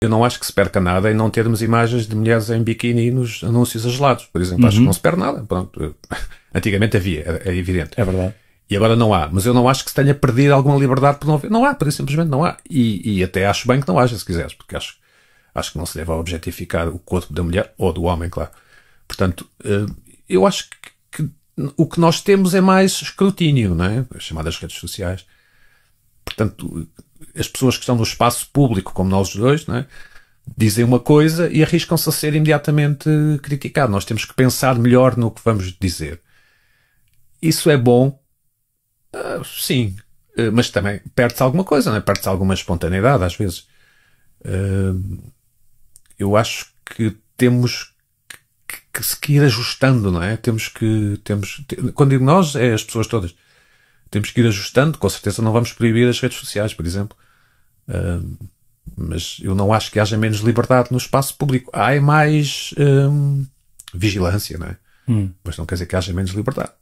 Eu não acho que se perca nada em não termos imagens de mulheres em biquíni nos anúncios gelados, por exemplo. Uhum. Acho que uhum. não se perde nada. Pronto. Antigamente havia, é evidente. É verdade. E agora não há. Mas eu não acho que se tenha perdido alguma liberdade por não haver. Não há, por simplesmente não há. E, e até acho bem que não haja, se quiseres, porque acho, acho que não se deve objetificar o corpo da mulher ou do homem, claro. Portanto, eh, eu acho que, que o que nós temos é mais escrutínio, não é? As chamadas redes sociais Portanto, as pessoas que estão no espaço público, como nós dois, não é? dizem uma coisa e arriscam-se a ser imediatamente criticados. Nós temos que pensar melhor no que vamos dizer. Isso é bom? Uh, sim. Uh, mas também perde-se alguma coisa, não é? Perde-se alguma espontaneidade, às vezes. Uh, eu acho que temos que, que, ajustando, não é? Temos que... Temos, quando digo nós, é as pessoas todas temos que ir ajustando. Com certeza não vamos proibir as redes sociais, por exemplo. Uh, mas eu não acho que haja menos liberdade no espaço público. Há é mais um, vigilância, não é? Hum. Mas não quer dizer que haja menos liberdade.